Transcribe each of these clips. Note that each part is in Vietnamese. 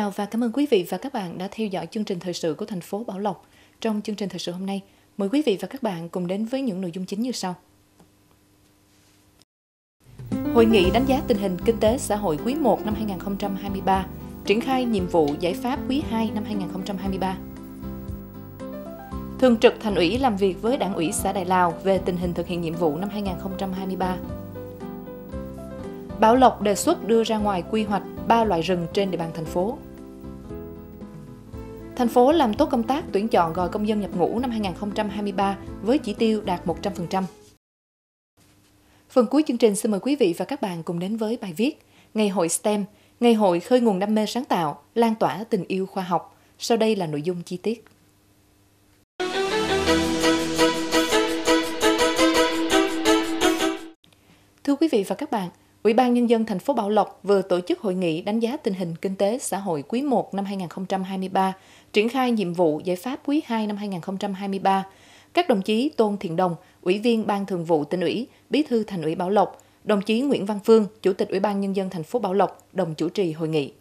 chào và cảm ơn quý vị và các bạn đã theo dõi chương trình thời sự của thành phố Bảo Lộc. Trong chương trình thời sự hôm nay, mời quý vị và các bạn cùng đến với những nội dung chính như sau. Hội nghị đánh giá tình hình kinh tế xã hội quý 1 năm 2023, triển khai nhiệm vụ giải pháp quý 2 năm 2023. Thường trực Thành ủy làm việc với Đảng ủy xã Đại Lào về tình hình thực hiện nhiệm vụ năm 2023. Bảo Lộc đề xuất đưa ra ngoài quy hoạch ba loại rừng trên địa bàn thành phố. Thành phố làm tốt công tác tuyển chọn gọi công dân nhập ngũ năm 2023 với chỉ tiêu đạt 100%. Phần cuối chương trình xin mời quý vị và các bạn cùng đến với bài viết Ngày hội STEM, ngày hội khơi nguồn đam mê sáng tạo, lan tỏa tình yêu khoa học. Sau đây là nội dung chi tiết. Thưa quý vị và các bạn, Ủy ban Nhân dân thành phố Bảo Lộc vừa tổ chức hội nghị đánh giá tình hình kinh tế xã hội quý 1 năm 2023, triển khai nhiệm vụ giải pháp quý 2 năm 2023. Các đồng chí Tôn Thiện Đồng, Ủy viên Ban Thường vụ tỉnh ủy, Bí thư Thành ủy Bảo Lộc, đồng chí Nguyễn Văn Phương, Chủ tịch Ủy ban Nhân dân thành phố Bảo Lộc, đồng chủ trì hội nghị.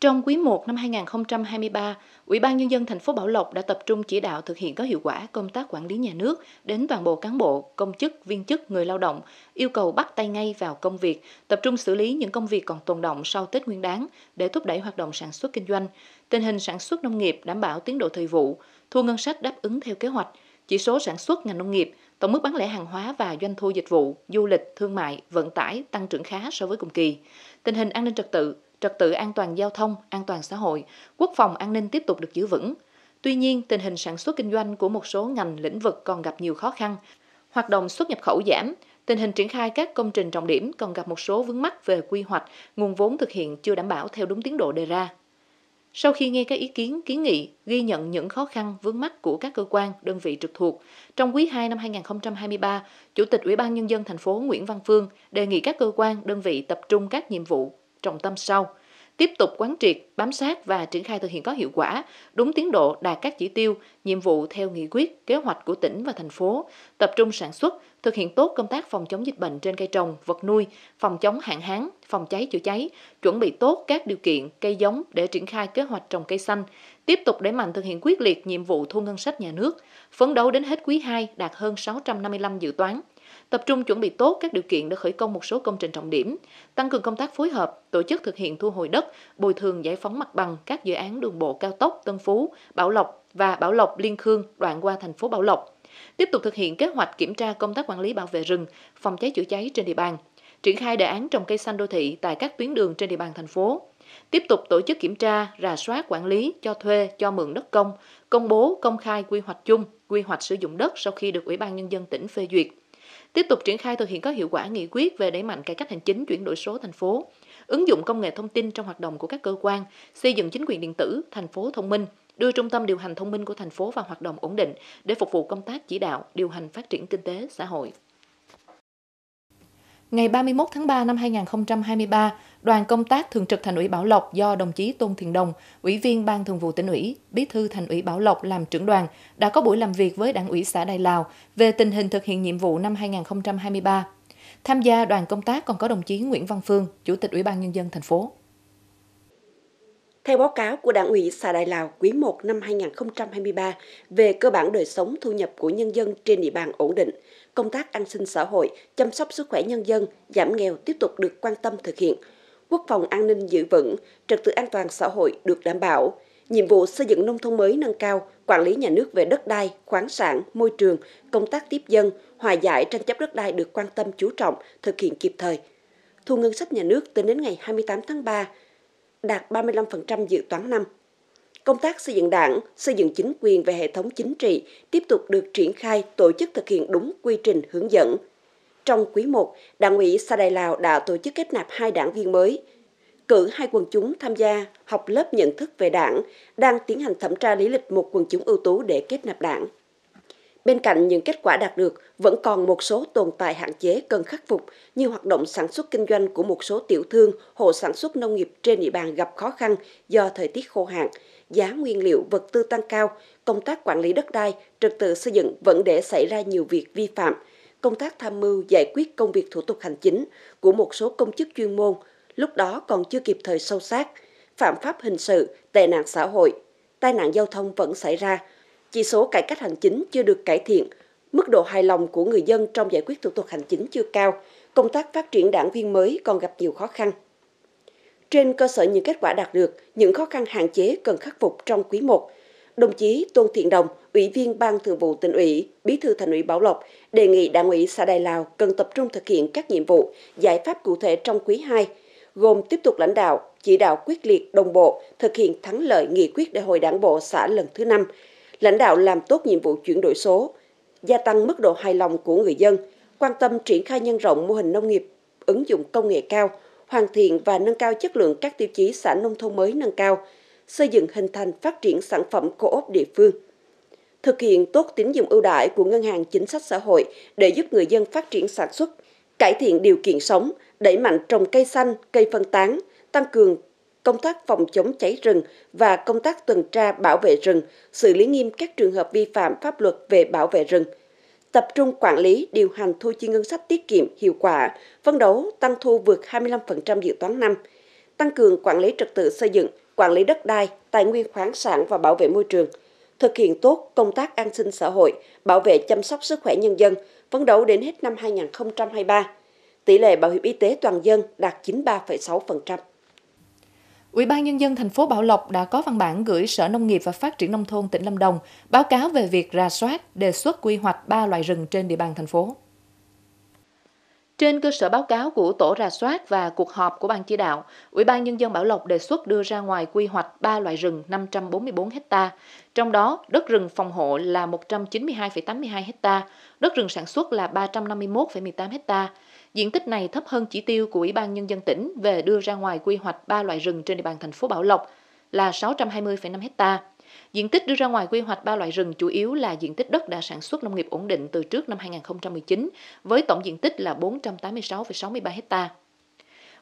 Trong quý 1 năm 2023, Ủy ban Nhân dân thành phố Bảo Lộc đã tập trung chỉ đạo thực hiện có hiệu quả công tác quản lý nhà nước đến toàn bộ cán bộ, công chức, viên chức, người lao động, yêu cầu bắt tay ngay vào công việc, tập trung xử lý những công việc còn tồn động sau Tết Nguyên đán để thúc đẩy hoạt động sản xuất kinh doanh. Tình hình sản xuất nông nghiệp đảm bảo tiến độ thời vụ, thu ngân sách đáp ứng theo kế hoạch, chỉ số sản xuất ngành nông nghiệp, tổng mức bán lẻ hàng hóa và doanh thu dịch vụ, du lịch, thương mại, vận tải tăng trưởng khá so với cùng kỳ. Tình hình an ninh trật tự, trật tự an toàn giao thông, an toàn xã hội, quốc phòng an ninh tiếp tục được giữ vững. Tuy nhiên, tình hình sản xuất kinh doanh của một số ngành lĩnh vực còn gặp nhiều khó khăn. Hoạt động xuất nhập khẩu giảm, tình hình triển khai các công trình trọng điểm còn gặp một số vướng mắc về quy hoạch, nguồn vốn thực hiện chưa đảm bảo theo đúng tiến độ đề ra. Sau khi nghe các ý kiến, kiến nghị, ghi nhận những khó khăn, vướng mắc của các cơ quan, đơn vị trực thuộc, trong quý 2 năm 2023, Chủ tịch Ủy ban Nhân dân thành phố Nguyễn Văn Phương đề nghị các cơ quan, đơn vị tập trung các nhiệm vụ trọng tâm sau. Tiếp tục quán triệt, bám sát và triển khai thực hiện có hiệu quả, đúng tiến độ đạt các chỉ tiêu, nhiệm vụ theo nghị quyết, kế hoạch của tỉnh và thành phố, tập trung sản xuất, thực hiện tốt công tác phòng chống dịch bệnh trên cây trồng, vật nuôi, phòng chống hạn hán, phòng cháy chữa cháy, chuẩn bị tốt các điều kiện, cây giống để triển khai kế hoạch trồng cây xanh, tiếp tục đẩy mạnh thực hiện quyết liệt nhiệm vụ thu ngân sách nhà nước, phấn đấu đến hết quý 2 đạt hơn 655 dự toán, tập trung chuẩn bị tốt các điều kiện để khởi công một số công trình trọng điểm, tăng cường công tác phối hợp, tổ chức thực hiện thu hồi đất, bồi thường giải phóng mặt bằng các dự án đường bộ cao tốc Tân Phú, Bảo Lộc và Bảo Lộc Liên Khương đoạn qua thành phố Bảo Lộc. Tiếp tục thực hiện kế hoạch kiểm tra công tác quản lý bảo vệ rừng, phòng cháy chữa cháy trên địa bàn, triển khai đề án trồng cây xanh đô thị tại các tuyến đường trên địa bàn thành phố tiếp tục tổ chức kiểm tra, rà soát quản lý, cho thuê, cho mượn đất công, công bố công khai quy hoạch chung, quy hoạch sử dụng đất sau khi được Ủy ban Nhân dân tỉnh phê duyệt, tiếp tục triển khai thực hiện có hiệu quả nghị quyết về đẩy mạnh cải cách hành chính chuyển đổi số thành phố, ứng dụng công nghệ thông tin trong hoạt động của các cơ quan, xây dựng chính quyền điện tử, thành phố thông minh, đưa trung tâm điều hành thông minh của thành phố vào hoạt động ổn định để phục vụ công tác chỉ đạo, điều hành phát triển kinh tế xã hội. Ngày 31 tháng 3 năm 2023, đoàn công tác thường trực thành ủy Bảo Lộc do đồng chí Tôn Thiện Đồng, ủy viên ban thường vụ tỉnh ủy, bí thư thành ủy Bảo Lộc làm trưởng đoàn, đã có buổi làm việc với đảng ủy xã Đại Lào về tình hình thực hiện nhiệm vụ năm 2023. Tham gia đoàn công tác còn có đồng chí Nguyễn Văn Phương, Chủ tịch Ủy ban Nhân dân thành phố. Theo báo cáo của Đảng ủy xã Đại Lào quý 1 năm 2023 về cơ bản đời sống thu nhập của nhân dân trên địa bàn ổn định, công tác an sinh xã hội, chăm sóc sức khỏe nhân dân, giảm nghèo tiếp tục được quan tâm thực hiện – quốc phòng an ninh giữ vững, trật tự an toàn xã hội được đảm bảo, nhiệm vụ xây dựng nông thôn mới nâng cao, quản lý nhà nước về đất đai, khoáng sản, môi trường, công tác tiếp dân, hòa giải tranh chấp đất đai được quan tâm chú trọng, thực hiện kịp thời. Thu ngân sách nhà nước tính đến ngày 28 tháng 3 đạt 35% dự toán năm. Công tác xây dựng đảng, xây dựng chính quyền về hệ thống chính trị tiếp tục được triển khai tổ chức thực hiện đúng quy trình hướng dẫn, trong quý 1, Đảng ủy Sa Đài Lào đã tổ chức kết nạp hai đảng viên mới, cử hai quần chúng tham gia học lớp nhận thức về đảng, đang tiến hành thẩm tra lý lịch một quần chúng ưu tú để kết nạp đảng. Bên cạnh những kết quả đạt được, vẫn còn một số tồn tại hạn chế cần khắc phục như hoạt động sản xuất kinh doanh của một số tiểu thương, hộ sản xuất nông nghiệp trên địa bàn gặp khó khăn do thời tiết khô hạn, giá nguyên liệu vật tư tăng cao, công tác quản lý đất đai, trật tự xây dựng vẫn để xảy ra nhiều việc vi phạm – công tác tham mưu giải quyết công việc thủ tục hành chính của một số công chức chuyên môn, lúc đó còn chưa kịp thời sâu sát, phạm pháp hình sự, tệ nạn xã hội, tai nạn giao thông vẫn xảy ra, chỉ số cải cách hành chính chưa được cải thiện, mức độ hài lòng của người dân trong giải quyết thủ tục hành chính chưa cao, công tác phát triển đảng viên mới còn gặp nhiều khó khăn. Trên cơ sở những kết quả đạt được, những khó khăn hạn chế cần khắc phục trong quý 1 đồng chí Tôn Thiện Đồng, Ủy viên Ban Thường vụ tỉnh ủy, Bí thư Thành ủy Bảo Lộc đề nghị Đảng ủy xã Đài Lào cần tập trung thực hiện các nhiệm vụ, giải pháp cụ thể trong quý 2, gồm tiếp tục lãnh đạo, chỉ đạo quyết liệt đồng bộ thực hiện thắng lợi nghị quyết đại hội Đảng bộ xã lần thứ 5, lãnh đạo làm tốt nhiệm vụ chuyển đổi số, gia tăng mức độ hài lòng của người dân, quan tâm triển khai nhân rộng mô hình nông nghiệp ứng dụng công nghệ cao, hoàn thiện và nâng cao chất lượng các tiêu chí xã nông thôn mới nâng cao, xây dựng hình thành phát triển sản phẩm co-op địa phương. Thực hiện tốt tín dụng ưu đãi của Ngân hàng Chính sách Xã hội để giúp người dân phát triển sản xuất, cải thiện điều kiện sống, đẩy mạnh trồng cây xanh, cây phân tán, tăng cường công tác phòng chống cháy rừng và công tác tuần tra bảo vệ rừng, xử lý nghiêm các trường hợp vi phạm pháp luật về bảo vệ rừng, tập trung quản lý, điều hành thu chi ngân sách tiết kiệm, hiệu quả, phấn đấu tăng thu vượt 25% dự toán năm, tăng cường quản lý trật tự xây dựng, quản lý đất đai, tài nguyên khoáng sản và bảo vệ môi trường, thực hiện tốt công tác an sinh xã hội, bảo vệ chăm sóc sức khỏe nhân dân, phấn đấu đến hết năm 2023. Tỷ lệ bảo hiểm y tế toàn dân đạt 93,6%. Ủy ban Nhân dân thành phố Bảo Lộc đã có văn bản gửi Sở Nông nghiệp và Phát triển Nông thôn tỉnh Lâm Đồng báo cáo về việc ra soát, đề xuất quy hoạch ba loại rừng trên địa bàn thành phố. Trên cơ sở báo cáo của tổ rà soát và cuộc họp của Ban chỉ đạo, Ủy ban Nhân dân Bảo Lộc đề xuất đưa ra ngoài quy hoạch 3 loại rừng 544 ha, trong đó đất rừng phòng hộ là 192,82 ha, đất rừng sản xuất là 351,18 ha. Diện tích này thấp hơn chỉ tiêu của Ủy ban Nhân dân tỉnh về đưa ra ngoài quy hoạch 3 loại rừng trên địa bàn thành phố Bảo Lộc là 620,5 hectare Diện tích đưa ra ngoài quy hoạch ba loại rừng chủ yếu là diện tích đất đã sản xuất nông nghiệp ổn định từ trước năm 2019 với tổng diện tích là 486,63 ha.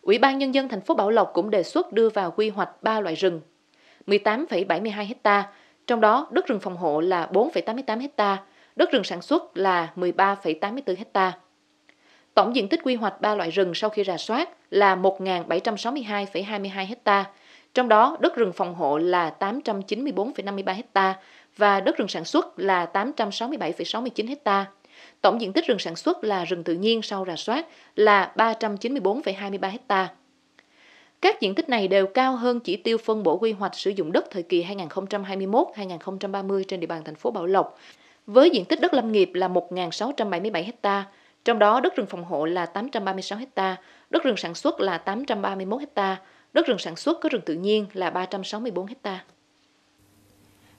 Ủy ban nhân dân thành phố Bảo Lộc cũng đề xuất đưa vào quy hoạch ba loại rừng 18,72 ha, trong đó đất rừng phòng hộ là 4,88 ha, đất rừng sản xuất là 13,84 ha. Tổng diện tích quy hoạch ba loại rừng sau khi rà soát là 1.762,22 hecta, trong đó, đất rừng phòng hộ là 894,53 ha và đất rừng sản xuất là 867,69 ha Tổng diện tích rừng sản xuất là rừng tự nhiên sau rà soát là 394,23 ha Các diện tích này đều cao hơn chỉ tiêu phân bổ quy hoạch sử dụng đất thời kỳ 2021-2030 trên địa bàn thành phố Bảo Lộc, với diện tích đất lâm nghiệp là 1.677 ha trong đó đất rừng phòng hộ là 836 ha đất rừng sản xuất là 831 hecta, Đất rừng sản xuất có rừng tự nhiên là 364 hecta.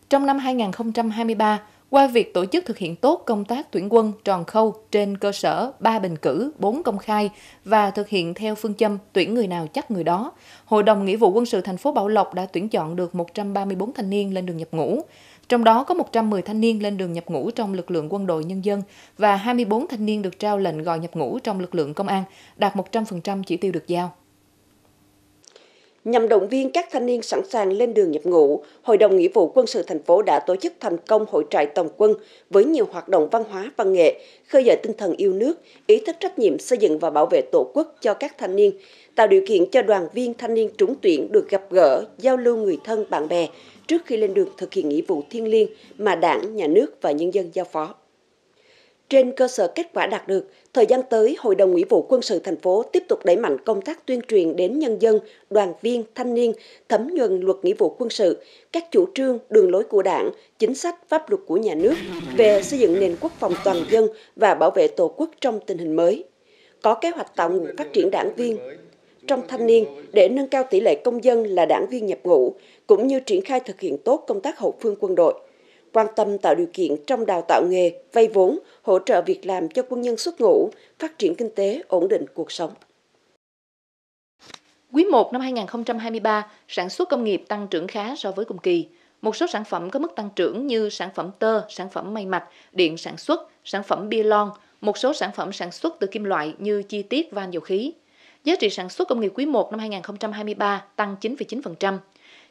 Trong năm 2023, qua việc tổ chức thực hiện tốt công tác tuyển quân tròn khâu trên cơ sở 3 bình cử, 4 công khai và thực hiện theo phương châm tuyển người nào chắc người đó, Hội đồng Nghĩa vụ quân sự thành phố Bảo Lộc đã tuyển chọn được 134 thanh niên lên đường nhập ngũ. Trong đó có 110 thanh niên lên đường nhập ngũ trong lực lượng quân đội nhân dân và 24 thanh niên được trao lệnh gọi nhập ngũ trong lực lượng công an, đạt 100% chỉ tiêu được giao. Nhằm động viên các thanh niên sẵn sàng lên đường nhập ngũ, Hội đồng Nghĩa vụ Quân sự thành phố đã tổ chức thành công hội trại tổng quân với nhiều hoạt động văn hóa văn nghệ, khơi dậy tinh thần yêu nước, ý thức trách nhiệm xây dựng và bảo vệ Tổ quốc cho các thanh niên, tạo điều kiện cho đoàn viên thanh niên trúng tuyển được gặp gỡ, giao lưu người thân, bạn bè trước khi lên đường thực hiện nghĩa vụ thiêng liêng mà Đảng, Nhà nước và nhân dân giao phó. Trên cơ sở kết quả đạt được, thời gian tới, Hội đồng Nghĩa vụ Quân sự thành phố tiếp tục đẩy mạnh công tác tuyên truyền đến nhân dân, đoàn viên, thanh niên, thấm nhuần luật nghĩa vụ quân sự, các chủ trương, đường lối của đảng, chính sách, pháp luật của nhà nước về xây dựng nền quốc phòng toàn dân và bảo vệ Tổ quốc trong tình hình mới. Có kế hoạch tạo nguồn phát triển đảng viên, trong thanh niên để nâng cao tỷ lệ công dân là đảng viên nhập ngũ, cũng như triển khai thực hiện tốt công tác hậu phương quân đội quan tâm tạo điều kiện trong đào tạo nghề, vay vốn, hỗ trợ việc làm cho quân nhân xuất ngũ, phát triển kinh tế, ổn định cuộc sống. Quý 1 năm 2023, sản xuất công nghiệp tăng trưởng khá so với cùng kỳ. Một số sản phẩm có mức tăng trưởng như sản phẩm tơ, sản phẩm may mặc, điện sản xuất, sản phẩm bia lon, một số sản phẩm sản xuất từ kim loại như chi tiết van dầu khí. Giá trị sản xuất công nghiệp quý 1 năm 2023 tăng 9,9%.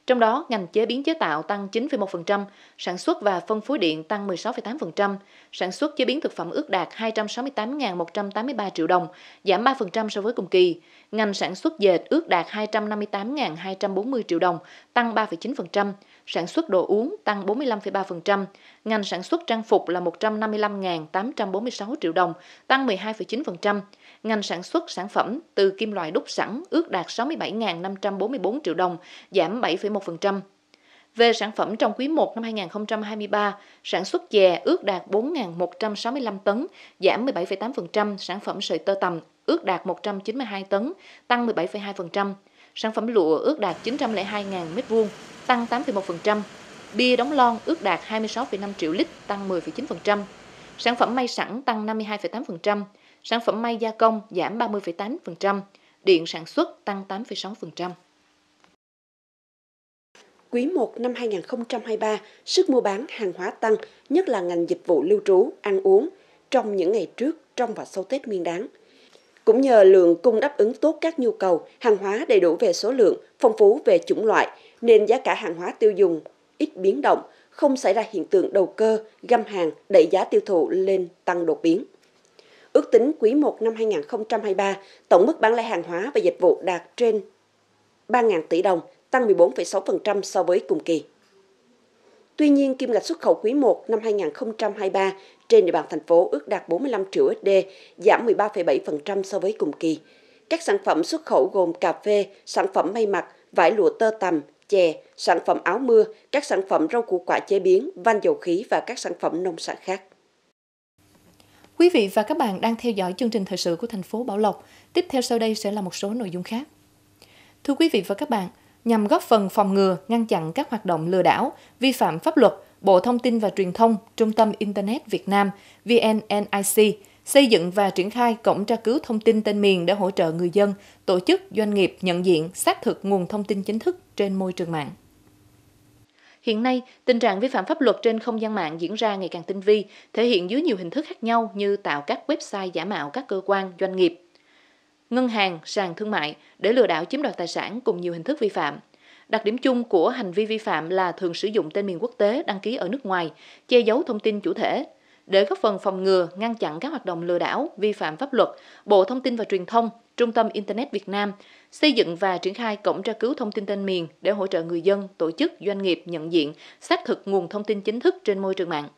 Trong đó, ngành chế biến chế tạo tăng 9,1%, sản xuất và phân phối điện tăng 16,8%, sản xuất chế biến thực phẩm ước đạt 268.183 triệu đồng, giảm 3% so với cùng kỳ. Ngành sản xuất dệt ước đạt 258.240 triệu đồng, tăng 3,9% sản xuất đồ uống tăng 45,3%, ngành sản xuất trang phục là 155.846 triệu đồng, tăng 12,9%, ngành sản xuất sản phẩm từ kim loại đúc sẵn ước đạt 67.544 triệu đồng, giảm 7,1%. Về sản phẩm trong quý 1 năm 2023, sản xuất chè ước đạt 4.165 tấn, giảm 17,8%, sản phẩm sợi tơ tằm ước đạt 192 tấn, tăng 17,2%, Sản phẩm lụa ước đạt 902.000 m2, tăng 8,1%. Bia đóng lon ước đạt 26,5 triệu lít, tăng 10,9%. Sản phẩm may sẵn tăng 52,8%. Sản phẩm may gia công giảm 30,8%. Điện sản xuất tăng 8,6%. Quý 1 năm 2023, sức mua bán hàng hóa tăng, nhất là ngành dịch vụ lưu trú, ăn uống, trong những ngày trước, trong và sau Tết Nguyên đáng – cũng nhờ lượng cung đáp ứng tốt các nhu cầu, hàng hóa đầy đủ về số lượng, phong phú về chủng loại, nên giá cả hàng hóa tiêu dùng ít biến động, không xảy ra hiện tượng đầu cơ, găm hàng, đẩy giá tiêu thụ lên tăng đột biến. Ước tính quý 1 năm 2023, tổng mức bán lẻ hàng hóa và dịch vụ đạt trên 3.000 tỷ đồng, tăng 14,6% so với cùng kỳ. Tuy nhiên, kim ngạch xuất khẩu quý 1 năm 2023 trên địa bàn thành phố ước đạt 45 triệu USD, giảm 13,7% so với cùng kỳ. Các sản phẩm xuất khẩu gồm cà phê, sản phẩm may mặc, vải lụa tơ tằm, chè, sản phẩm áo mưa, các sản phẩm rau củ quả chế biến, van dầu khí và các sản phẩm nông sản khác. Quý vị và các bạn đang theo dõi chương trình thời sự của thành phố Bảo Lộc. Tiếp theo sau đây sẽ là một số nội dung khác. Thưa quý vị và các bạn, nhằm góp phần phòng ngừa, ngăn chặn các hoạt động lừa đảo, vi phạm pháp luật, Bộ Thông tin và Truyền thông, Trung tâm Internet Việt Nam, VNNIC, xây dựng và triển khai cổng tra cứu thông tin tên miền để hỗ trợ người dân, tổ chức, doanh nghiệp nhận diện, xác thực nguồn thông tin chính thức trên môi trường mạng. Hiện nay, tình trạng vi phạm pháp luật trên không gian mạng diễn ra ngày càng tinh vi, thể hiện dưới nhiều hình thức khác nhau như tạo các website giả mạo các cơ quan, doanh nghiệp, ngân hàng, sàn thương mại để lừa đảo chiếm đoạt tài sản cùng nhiều hình thức vi phạm. Đặc điểm chung của hành vi vi phạm là thường sử dụng tên miền quốc tế đăng ký ở nước ngoài, che giấu thông tin chủ thể. Để góp phần phòng ngừa, ngăn chặn các hoạt động lừa đảo, vi phạm pháp luật, Bộ Thông tin và Truyền thông, Trung tâm Internet Việt Nam xây dựng và triển khai cổng tra cứu thông tin tên miền để hỗ trợ người dân, tổ chức, doanh nghiệp nhận diện, xác thực nguồn thông tin chính thức trên môi trường mạng.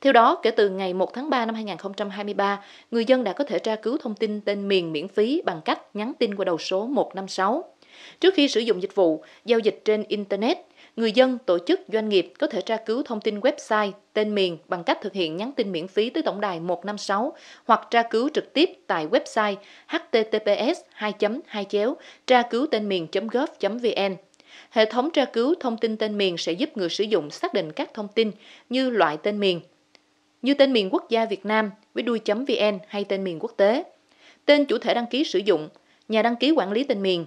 Theo đó, kể từ ngày 1 tháng 3 năm 2023, người dân đã có thể tra cứu thông tin tên miền miễn phí bằng cách nhắn tin qua đầu số 156. Trước khi sử dụng dịch vụ, giao dịch trên Internet, người dân, tổ chức, doanh nghiệp có thể tra cứu thông tin website, tên miền bằng cách thực hiện nhắn tin miễn phí tới tổng đài 156 hoặc tra cứu trực tiếp tại website https 2 2 chéo tra cứu tên miền gov vn Hệ thống tra cứu thông tin tên miền sẽ giúp người sử dụng xác định các thông tin như loại tên miền, như tên miền quốc gia Việt Nam với đuôi .vn hay tên miền quốc tế, tên chủ thể đăng ký sử dụng, nhà đăng ký quản lý tên miền.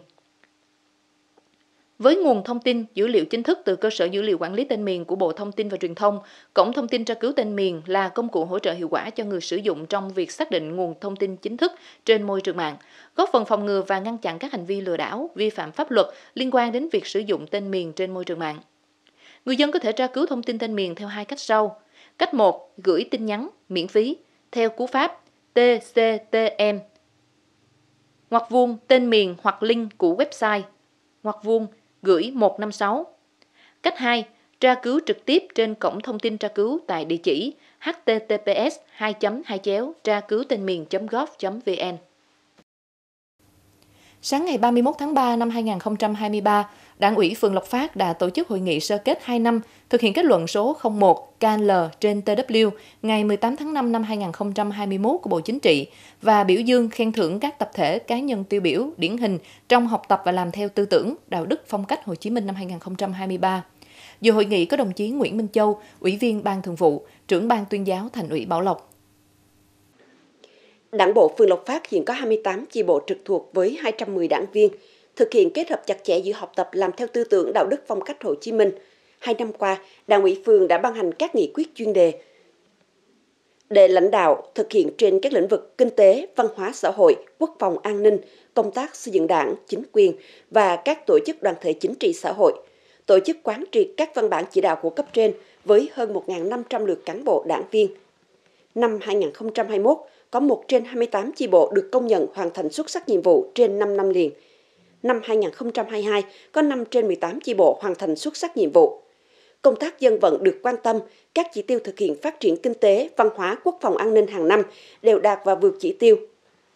Với nguồn thông tin, dữ liệu chính thức từ cơ sở dữ liệu quản lý tên miền của Bộ Thông tin và Truyền thông, Cổng thông tin tra cứu tên miền là công cụ hỗ trợ hiệu quả cho người sử dụng trong việc xác định nguồn thông tin chính thức trên môi trường mạng, góp phần phòng ngừa và ngăn chặn các hành vi lừa đảo, vi phạm pháp luật liên quan đến việc sử dụng tên miền trên môi trường mạng. Người dân có thể tra cứu thông tin tên miền theo hai cách sau – Cách 1. Gửi tin nhắn miễn phí theo cú pháp TCTM. Ngoặc vuông tên miền hoặc link của website. Ngoặc vuông gửi 156. Cách 2. Tra cứu trực tiếp trên cổng thông tin tra cứu tại địa chỉ https 2 2 chéo tra cứu tên miền gov vn Sáng ngày 31 tháng 3 năm 2023, Đảng ủy phường Lộc Phát đã tổ chức hội nghị sơ kết 2 năm thực hiện kết luận số 01 KL trên TW ngày 18 tháng 5 năm 2021 của Bộ Chính trị và biểu dương khen thưởng các tập thể cá nhân tiêu biểu điển hình trong học tập và làm theo tư tưởng, đạo đức, phong cách Hồ Chí Minh năm 2023. Dù hội nghị có đồng chí Nguyễn Minh Châu, Ủy viên Ban Thường vụ, trưởng Ban Tuyên giáo Thành ủy Bảo Lộc. Đảng bộ phường Lộc Phát hiện có 28 chi bộ trực thuộc với 210 đảng viên, thực hiện kết hợp chặt chẽ giữa học tập làm theo tư tưởng đạo đức phong cách Hồ Chí Minh. Hai năm qua, Đảng ủy phường đã ban hành các nghị quyết chuyên đề để lãnh đạo thực hiện trên các lĩnh vực kinh tế, văn hóa xã hội, quốc phòng an ninh, công tác xây dựng đảng, chính quyền và các tổ chức đoàn thể chính trị xã hội, tổ chức quán triệt các văn bản chỉ đạo của cấp trên với hơn 1.500 lượt cán bộ đảng viên. Năm 2021, có 1 trên 28 chi bộ được công nhận hoàn thành xuất sắc nhiệm vụ trên 5 năm liền – năm 2022 có 5 trên 18 chi bộ hoàn thành xuất sắc nhiệm vụ. Công tác dân vận được quan tâm, các chỉ tiêu thực hiện phát triển kinh tế, văn hóa, quốc phòng an ninh hàng năm đều đạt và vượt chỉ tiêu.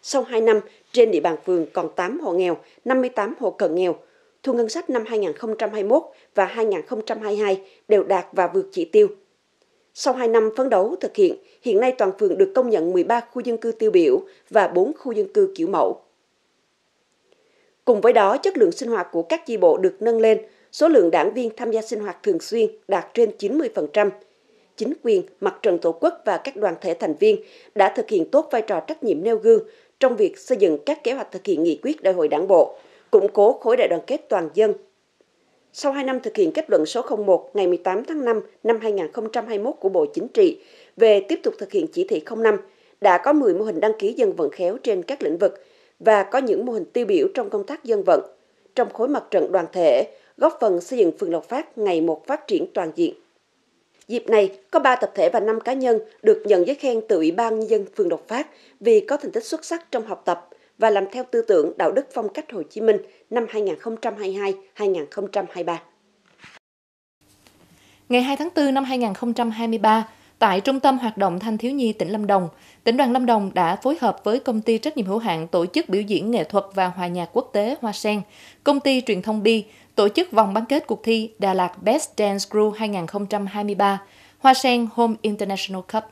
Sau 2 năm, trên địa bàn phường còn 8 hộ nghèo, 58 hộ cận nghèo. Thu ngân sách năm 2021 và 2022 đều đạt và vượt chỉ tiêu. Sau 2 năm phấn đấu thực hiện, hiện nay toàn phường được công nhận 13 khu dân cư tiêu biểu và 4 khu dân cư kiểu mẫu. Cùng với đó, chất lượng sinh hoạt của các chi bộ được nâng lên, số lượng đảng viên tham gia sinh hoạt thường xuyên đạt trên 90%. Chính quyền, mặt trận tổ quốc và các đoàn thể thành viên đã thực hiện tốt vai trò trách nhiệm nêu gương trong việc xây dựng các kế hoạch thực hiện nghị quyết đại hội đảng bộ, củng cố khối đại đoàn kết toàn dân. Sau 2 năm thực hiện kết luận số 01 ngày 18 tháng 5 năm 2021 của Bộ Chính trị về tiếp tục thực hiện chỉ thị 05, đã có 10 mô hình đăng ký dân vận khéo trên các lĩnh vực – và có những mô hình tiêu biểu trong công tác dân vận trong khối mặt trận đoàn thể, góp phần xây dựng phường Lộc Phát ngày một phát triển toàn diện. Dịp này, có 3 tập thể và 5 cá nhân được nhận giấy khen từ Ủy ban Nhân dân phường Lộc Phát vì có thành tích xuất sắc trong học tập và làm theo tư tưởng đạo đức phong cách Hồ Chí Minh năm 2022-2023. Ngày 2 tháng 4 năm 2023, Tại Trung tâm Hoạt động Thanh Thiếu Nhi tỉnh Lâm Đồng, tỉnh đoàn Lâm Đồng đã phối hợp với công ty trách nhiệm hữu hạn tổ chức biểu diễn nghệ thuật và hòa nhạc quốc tế Hoa Sen, công ty truyền thông Bi, tổ chức vòng bán kết cuộc thi Đà Lạt Best Dance Crew 2023, Hoa Sen Home International Cup.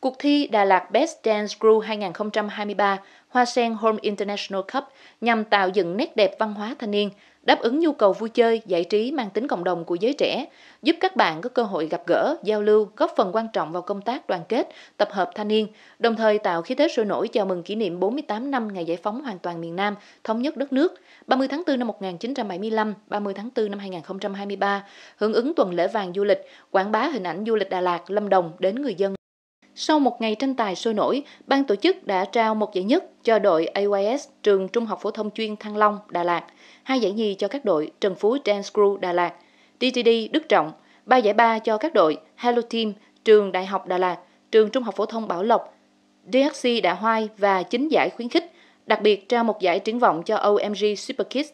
Cuộc thi Đà Lạt Best Dance Crew 2023 Hoa Sen Home International Cup nhằm tạo dựng nét đẹp văn hóa thanh niên, đáp ứng nhu cầu vui chơi, giải trí mang tính cộng đồng của giới trẻ, giúp các bạn có cơ hội gặp gỡ, giao lưu, góp phần quan trọng vào công tác đoàn kết, tập hợp thanh niên, đồng thời tạo khí thế sôi nổi chào mừng kỷ niệm 48 năm ngày giải phóng hoàn toàn miền Nam, thống nhất đất nước 30 tháng 4 năm 1975, 30 tháng 4 năm 2023, hưởng ứng tuần lễ vàng du lịch, quảng bá hình ảnh du lịch Đà Lạt, Lâm Đồng đến người dân. Sau một ngày tranh tài sôi nổi, ban tổ chức đã trao một giải nhất cho đội AYS trường Trung học phổ thông chuyên Thăng Long, Đà Lạt hai giải nhì cho các đội Trần Phú Dance Crew Đà Lạt, TTD Đức Trọng, ba giải ba cho các đội Hello Team, Trường Đại học Đà Lạt, Trường Trung học Phổ thông Bảo Lộc, DHC Đà Hoai và chín giải khuyến khích, đặc biệt trao một giải triển vọng cho OMG Super Kids.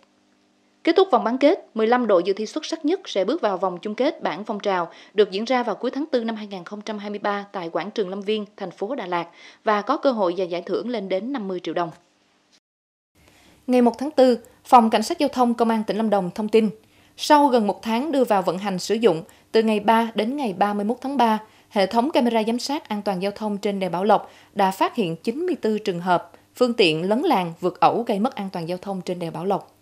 Kết thúc vòng bán kết, 15 đội dự thi xuất sắc nhất sẽ bước vào vòng chung kết bảng phong trào được diễn ra vào cuối tháng 4 năm 2023 tại quảng trường Lâm Viên, thành phố Đà Lạt và có cơ hội giành giải thưởng lên đến 50 triệu đồng. Ngày 1 tháng 4, Phòng Cảnh sát Giao thông Công an tỉnh Lâm Đồng thông tin, sau gần một tháng đưa vào vận hành sử dụng, từ ngày 3 đến ngày 31 tháng 3, hệ thống camera giám sát an toàn giao thông trên đèo Bảo Lộc đã phát hiện 94 trường hợp phương tiện lấn làng vượt ẩu gây mất an toàn giao thông trên đèo Bảo Lộc.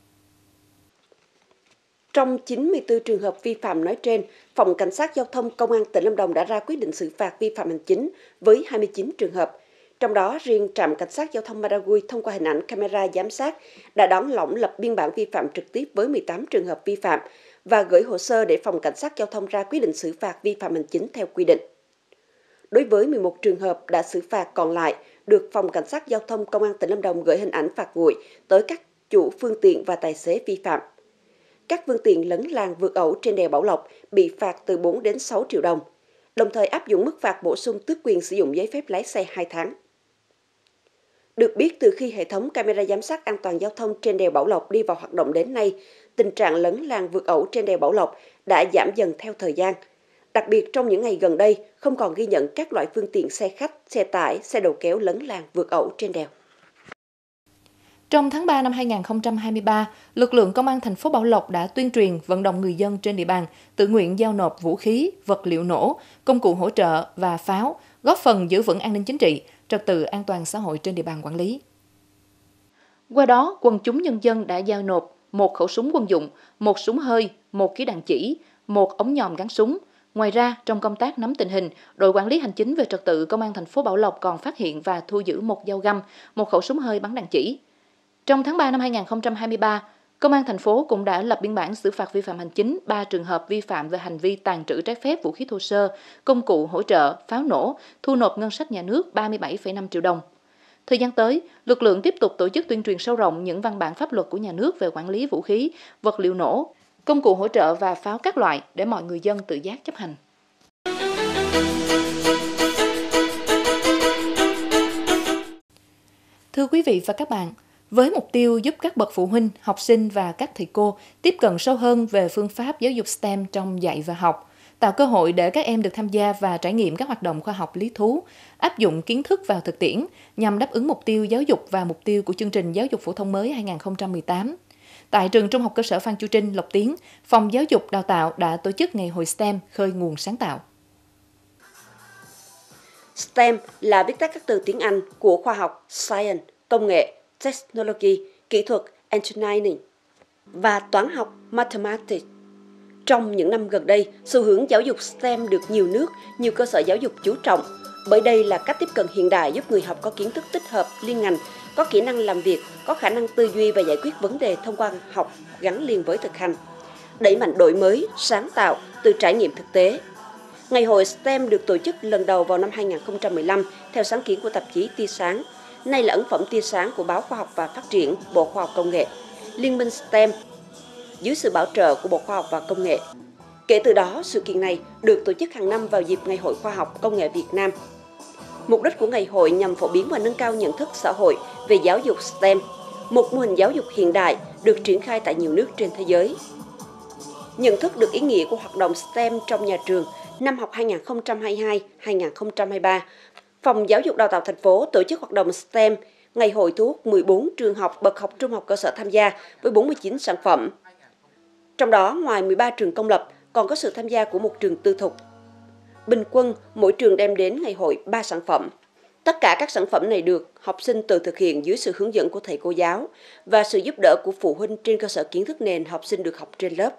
Trong 94 trường hợp vi phạm nói trên, Phòng Cảnh sát Giao thông Công an tỉnh Lâm Đồng đã ra quyết định xử phạt vi phạm hành chính với 29 trường hợp – trong đó, riêng trạm cảnh sát giao thông Maragui thông qua hình ảnh camera giám sát đã đón lỏng lập biên bản vi phạm trực tiếp với 18 trường hợp vi phạm và gửi hồ sơ để phòng cảnh sát giao thông ra quyết định xử phạt vi phạm hành chính theo quy định. Đối với 11 trường hợp đã xử phạt còn lại, được phòng cảnh sát giao thông công an tỉnh Lâm Đồng gửi hình ảnh phạt nguội tới các chủ phương tiện và tài xế vi phạm. Các phương tiện lấn làng vượt ẩu trên đèo Bảo Lộc bị phạt từ 4 đến 6 triệu đồng, đồng thời áp dụng mức phạt bổ sung tước quyền sử dụng giấy phép lái xe 2 tháng. Được biết từ khi hệ thống camera giám sát an toàn giao thông trên đèo Bảo Lộc đi vào hoạt động đến nay, tình trạng lấn làng vượt ẩu trên đèo Bảo Lộc đã giảm dần theo thời gian. Đặc biệt trong những ngày gần đây, không còn ghi nhận các loại phương tiện xe khách, xe tải, xe đầu kéo lấn làng vượt ẩu trên đèo. Trong tháng 3 năm 2023, lực lượng công an thành phố Bảo Lộc đã tuyên truyền vận động người dân trên địa bàn tự nguyện giao nộp vũ khí, vật liệu nổ, công cụ hỗ trợ và pháo, góp phần giữ vững an ninh chính trị, trật tự an toàn xã hội trên địa bàn quản lý. Qua đó, quần chúng nhân dân đã giao nộp một khẩu súng quân dụng, một súng hơi, một khí đạn chỉ, một ống nhòm gắn súng. Ngoài ra, trong công tác nắm tình hình, đội quản lý hành chính về trật tự công an thành phố Bảo Lộc còn phát hiện và thu giữ một dao găm, một khẩu súng hơi bắn đạn chỉ. Trong tháng 3 năm 2023, Công an thành phố cũng đã lập biên bản xử phạt vi phạm hành chính 3 trường hợp vi phạm về hành vi tàn trữ trái phép vũ khí thô sơ, công cụ hỗ trợ, pháo nổ, thu nộp ngân sách nhà nước 37,5 triệu đồng. Thời gian tới, lực lượng tiếp tục tổ chức tuyên truyền sâu rộng những văn bản pháp luật của nhà nước về quản lý vũ khí, vật liệu nổ, công cụ hỗ trợ và pháo các loại để mọi người dân tự giác chấp hành. Thưa quý vị và các bạn, với mục tiêu giúp các bậc phụ huynh, học sinh và các thầy cô tiếp cận sâu hơn về phương pháp giáo dục STEM trong dạy và học, tạo cơ hội để các em được tham gia và trải nghiệm các hoạt động khoa học lý thú, áp dụng kiến thức vào thực tiễn nhằm đáp ứng mục tiêu giáo dục và mục tiêu của chương trình giáo dục phổ thông mới 2018. Tại trường Trung học cơ sở Phan Chu Trinh, Lộc Tiến, Phòng Giáo dục Đào tạo đã tổ chức ngày hội STEM khơi nguồn sáng tạo. STEM là viết tắt các từ tiếng Anh của khoa học, science, công nghệ, Technology, Kỹ thuật Engineering và Toán học Mathematics. Trong những năm gần đây, xu hướng giáo dục STEM được nhiều nước, nhiều cơ sở giáo dục chú trọng, bởi đây là cách tiếp cận hiện đại giúp người học có kiến thức tích hợp liên ngành, có kỹ năng làm việc, có khả năng tư duy và giải quyết vấn đề thông qua học gắn liền với thực hành. Đẩy mạnh đổi mới, sáng tạo từ trải nghiệm thực tế. Ngày hội STEM được tổ chức lần đầu vào năm 2015 theo sáng kiến của tạp chí Tia Sáng – nay là ấn phẩm tia sáng của Báo Khoa học và Phát triển, Bộ Khoa học Công nghệ, Liên minh STEM, dưới sự bảo trợ của Bộ Khoa học và Công nghệ. Kể từ đó, sự kiện này được tổ chức hàng năm vào dịp Ngày hội Khoa học Công nghệ Việt Nam. Mục đích của ngày hội nhằm phổ biến và nâng cao nhận thức xã hội về giáo dục STEM, một mô hình giáo dục hiện đại được triển khai tại nhiều nước trên thế giới. Nhận thức được ý nghĩa của hoạt động STEM trong nhà trường năm học 2022-2023, Phòng Giáo dục Đào tạo thành phố tổ chức hoạt động STEM, ngày hội thu hút 14 trường học bậc học trung học cơ sở tham gia với 49 sản phẩm. Trong đó, ngoài 13 trường công lập, còn có sự tham gia của một trường tư thục. Bình quân, mỗi trường đem đến ngày hội 3 sản phẩm. Tất cả các sản phẩm này được học sinh tự thực hiện dưới sự hướng dẫn của thầy cô giáo và sự giúp đỡ của phụ huynh trên cơ sở kiến thức nền học sinh được học trên lớp.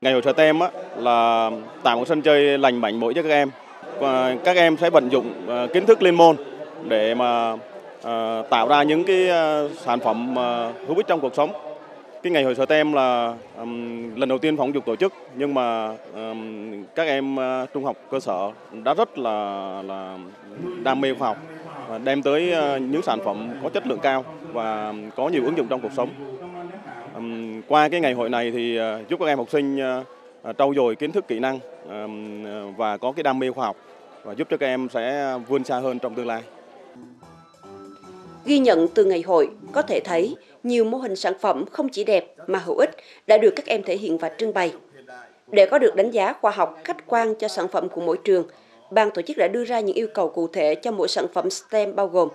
Ngày hội STEM là tạo một sân chơi lành mạnh mỗi cho các em và các em sẽ vận dụng ờ, kiến thức liên môn để mà ờ, tạo ra những cái ờ, sản phẩm hữu ích trong cuộc sống. Cái ngày hội sở tem là lần đầu tiên phòng dục tổ chức nhưng mà các em trung học cơ sở đã rất là là đam mê khoa học và đem tới những sản phẩm có chất lượng cao và có nhiều ứng dụng trong cuộc sống. qua cái ngày hội này thì uh, giúp các em học sinh À, trau dồi kiến thức kỹ năng à, và có cái đam mê khoa học và giúp cho các em sẽ vươn xa hơn trong tương lai. Ghi nhận từ ngày hội, có thể thấy nhiều mô hình sản phẩm không chỉ đẹp mà hữu ích đã được các em thể hiện và trưng bày. Để có được đánh giá khoa học khách quan cho sản phẩm của mỗi trường, ban tổ chức đã đưa ra những yêu cầu cụ thể cho mỗi sản phẩm STEM bao gồm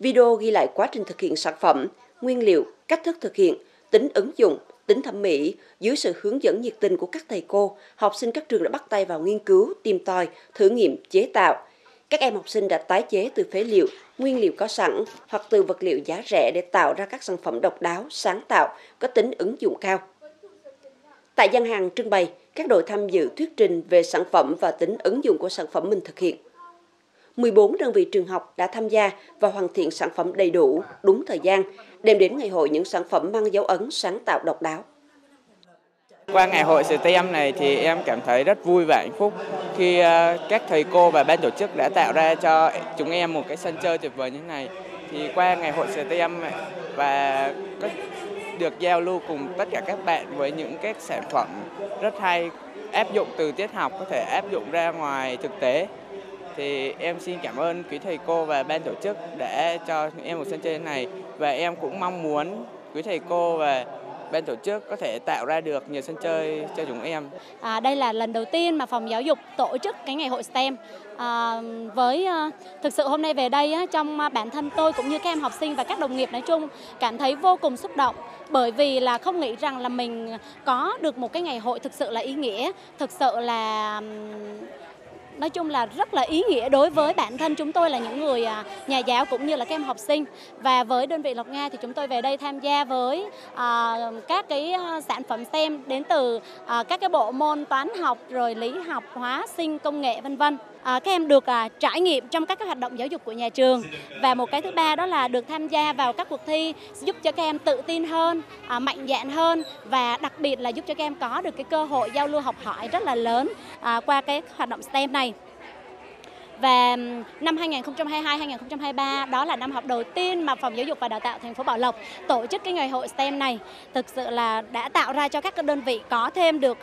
video ghi lại quá trình thực hiện sản phẩm, nguyên liệu, cách thức thực hiện, tính ứng dụng, tính thẩm mỹ, dưới sự hướng dẫn nhiệt tình của các thầy cô, học sinh các trường đã bắt tay vào nghiên cứu, tìm tòi, thử nghiệm, chế tạo. Các em học sinh đã tái chế từ phế liệu, nguyên liệu có sẵn hoặc từ vật liệu giá rẻ để tạo ra các sản phẩm độc đáo, sáng tạo, có tính ứng dụng cao. Tại gian hàng trưng bày, các đội tham dự thuyết trình về sản phẩm và tính ứng dụng của sản phẩm mình thực hiện. 14 đơn vị trường học đã tham gia và hoàn thiện sản phẩm đầy đủ, đúng thời gian, đem đến ngày hội những sản phẩm mang dấu ấn sáng tạo độc đáo. Qua ngày hội STEM này thì em cảm thấy rất vui và hạnh phúc khi à, các thầy cô và ban tổ chức đã tạo ra cho chúng em một cái sân chơi tuyệt vời như thế này. Thì qua ngày hội STEM và được giao lưu cùng tất cả các bạn với những các sản phẩm rất hay áp dụng từ tiết học có thể áp dụng ra ngoài thực tế thì em xin cảm ơn quý thầy cô và ban tổ chức đã cho em một sân chơi này và em cũng mong muốn quý thầy cô và ban tổ chức có thể tạo ra được nhiều sân chơi cho chúng em. À, đây là lần đầu tiên mà phòng giáo dục tổ chức cái ngày hội STEM. À, với à, thực sự hôm nay về đây á, trong à, bản thân tôi cũng như các em học sinh và các đồng nghiệp nói chung cảm thấy vô cùng xúc động bởi vì là không nghĩ rằng là mình có được một cái ngày hội thực sự là ý nghĩa, thực sự là nói chung là rất là ý nghĩa đối với bản thân chúng tôi là những người à, nhà giáo cũng như là các em học sinh và với đơn vị Lộc Nga thì chúng tôi về đây tham gia với à, các cái à, sản phẩm STEM đến từ các cái bộ môn toán học rồi lý học hóa sinh công nghệ vân vân Ờ, các em được à, trải nghiệm trong các cái hoạt động giáo dục của nhà trường và một cái thứ ba đó là được tham gia vào các cuộc thi giúp cho các em tự tin hơn, à, mạnh dạn hơn và đặc biệt là giúp cho các em có được cái cơ hội giao lưu học hỏi rất là lớn à, qua cái hoạt động STEM này. Và năm 2022-2023 đó là năm học đầu tiên mà phòng giáo dục và đào tạo thành phố Bảo Lộc tổ chức cái ngày hội STEM này. Thực sự là đã tạo ra cho các đơn vị có thêm được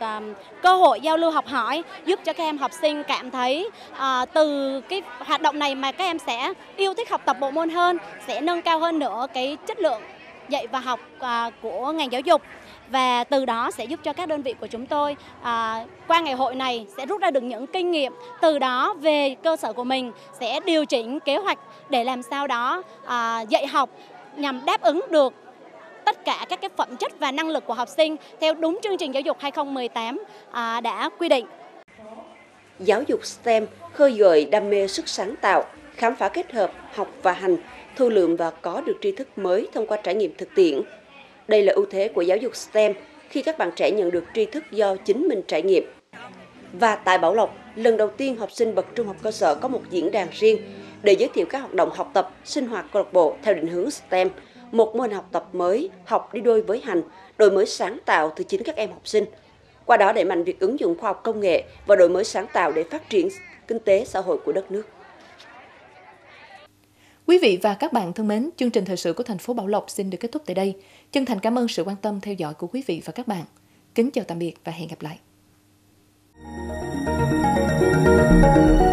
cơ hội giao lưu học hỏi, giúp cho các em học sinh cảm thấy ờ, từ cái hoạt động này mà các em sẽ yêu thích học tập bộ môn hơn, sẽ nâng cao hơn nữa cái chất lượng dạy và học ờ, của ngành giáo dục và từ đó sẽ giúp cho các đơn vị của chúng tôi à, qua ngày hội này sẽ rút ra được những kinh nghiệm từ đó về cơ sở của mình sẽ điều chỉnh kế hoạch để làm sao đó à, dạy học nhằm đáp ứng được tất cả các cái phẩm chất và năng lực của học sinh theo đúng chương trình giáo dục 2018 à, đã quy định. Giáo dục STEM khơi gợi đam mê sức sáng tạo, khám phá kết hợp học và hành, thu lượm và có được tri thức mới thông qua trải nghiệm thực tiễn, đây là ưu thế của giáo dục STEM khi các bạn trẻ nhận được tri thức do chính mình trải nghiệm. Và tại Bảo Lộc, lần đầu tiên học sinh bậc trung học cơ sở có một diễn đàn riêng để giới thiệu các hoạt động học tập, sinh hoạt câu lạc bộ theo định hướng STEM, một mô hình học tập mới, học đi đôi với hành, đổi mới sáng tạo từ chính các em học sinh. Qua đó đẩy mạnh việc ứng dụng khoa học công nghệ và đổi mới sáng tạo để phát triển kinh tế xã hội của đất nước. Quý vị và các bạn thân mến, chương trình thời sự của thành phố Bảo Lộc xin được kết thúc tại đây. Chân thành cảm ơn sự quan tâm theo dõi của quý vị và các bạn. Kính chào tạm biệt và hẹn gặp lại.